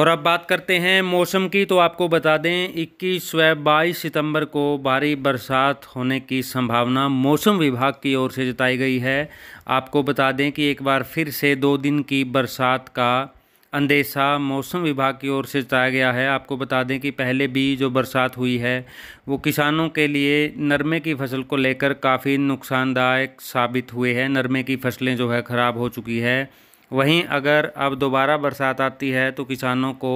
और अब बात करते हैं मौसम की तो आपको बता दें 21 व 22 सितंबर को भारी बरसात होने की संभावना मौसम विभाग की ओर से जताई गई है आपको बता दें कि एक बार फिर से दो दिन की बरसात का अंदेशा मौसम विभाग की ओर से जताया गया है आपको बता दें कि पहले भी जो बरसात हुई है वो किसानों के लिए नरमे की फसल को लेकर काफ़ी नुकसानदायक साबित हुए हैं नरमे की फसलें जो है ख़राब हो चुकी है वहीं अगर अब दोबारा बरसात आती है तो किसानों को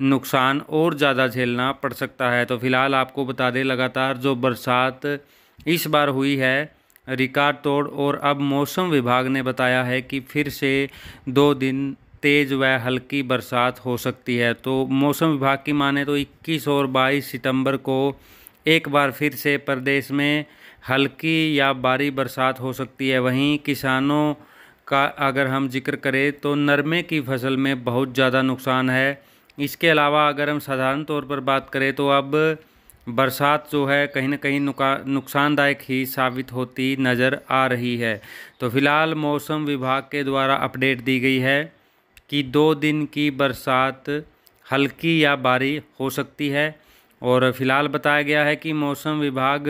नुकसान और ज़्यादा झेलना पड़ सकता है तो फ़िलहाल आपको बता दें लगातार जो बरसात इस बार हुई है रिकॉर्ड तोड़ और अब मौसम विभाग ने बताया है कि फिर से दो दिन तेज़ व हल्की बरसात हो सकती है तो मौसम विभाग की माने तो 21 और 22 सितंबर को एक बार फिर से प्रदेश में हल्की या भारी बरसात हो सकती है वहीं किसानों का अगर हम जिक्र करें तो नरमे की फसल में बहुत ज़्यादा नुकसान है इसके अलावा अगर हम साधारण तौर पर बात करें तो अब बरसात जो है कहीं ना कहीं नुकसानदायक ही साबित होती नज़र आ रही है तो फ़िलहाल मौसम विभाग के द्वारा अपडेट दी गई है कि दो दिन की बरसात हल्की या भारी हो सकती है और फिलहाल बताया गया है कि मौसम विभाग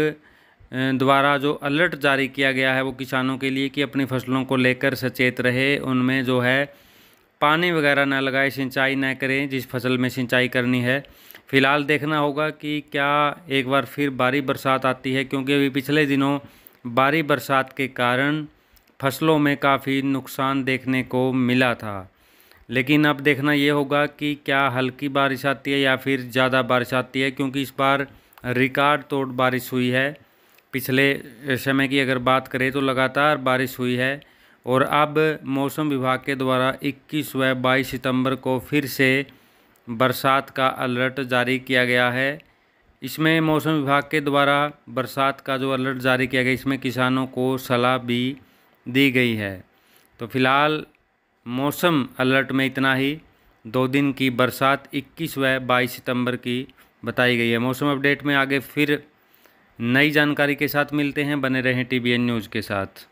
द्वारा जो अलर्ट जारी किया गया है वो किसानों के लिए कि अपनी फसलों को लेकर सचेत रहे उनमें जो है पानी वगैरह ना लगाए सिंचाई ना करें जिस फसल में सिंचाई करनी है फ़िलहाल देखना होगा कि क्या एक बार फिर भारी बरसात आती है क्योंकि अभी पिछले दिनों भारी बरसात के कारण फसलों में काफ़ी नुकसान देखने को मिला था लेकिन अब देखना ये होगा कि क्या हल्की बारिश आती है या फिर ज़्यादा बारिश आती है क्योंकि इस बार रिकॉर्ड तोड़ बारिश हुई है पिछले समय की अगर बात करें तो लगातार बारिश हुई है और अब मौसम विभाग के द्वारा 21 व 22 सितंबर को फिर से बरसात का अलर्ट जारी किया गया है इसमें मौसम विभाग के द्वारा बरसात का जो अलर्ट जारी किया गया इसमें किसानों को सलाह भी दी गई है तो फिलहाल मौसम अलर्ट में इतना ही दो दिन की बरसात 21 व 22 सितंबर की बताई गई है मौसम अपडेट में आगे फिर नई जानकारी के साथ मिलते हैं बने रहें टी न्यूज़ के साथ